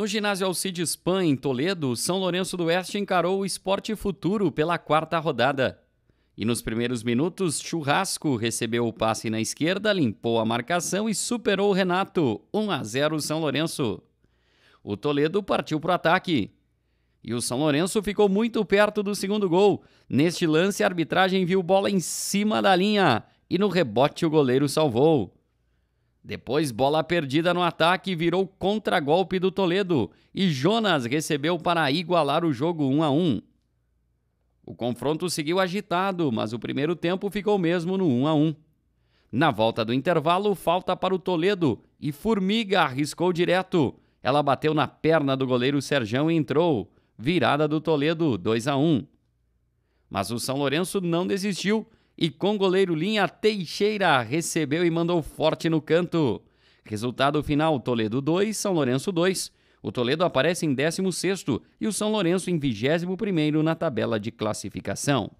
No ginásio Alcides Pan, em Toledo, São Lourenço do Oeste encarou o Esporte Futuro pela quarta rodada. E nos primeiros minutos, Churrasco recebeu o passe na esquerda, limpou a marcação e superou o Renato, 1 a 0 São Lourenço. O Toledo partiu para o ataque. E o São Lourenço ficou muito perto do segundo gol. Neste lance, a arbitragem viu bola em cima da linha e no rebote o goleiro salvou. Depois, bola perdida no ataque virou contragolpe do Toledo e Jonas recebeu para igualar o jogo 1 a 1. O confronto seguiu agitado, mas o primeiro tempo ficou mesmo no 1 a 1. Na volta do intervalo, falta para o Toledo e Formiga arriscou direto. Ela bateu na perna do goleiro Serjão e entrou. Virada do Toledo, 2 a 1. Mas o São Lourenço não desistiu e com goleiro linha Teixeira recebeu e mandou forte no canto. Resultado final: Toledo 2, São Lourenço 2. O Toledo aparece em 16 sexto e o São Lourenço em 21 primeiro na tabela de classificação.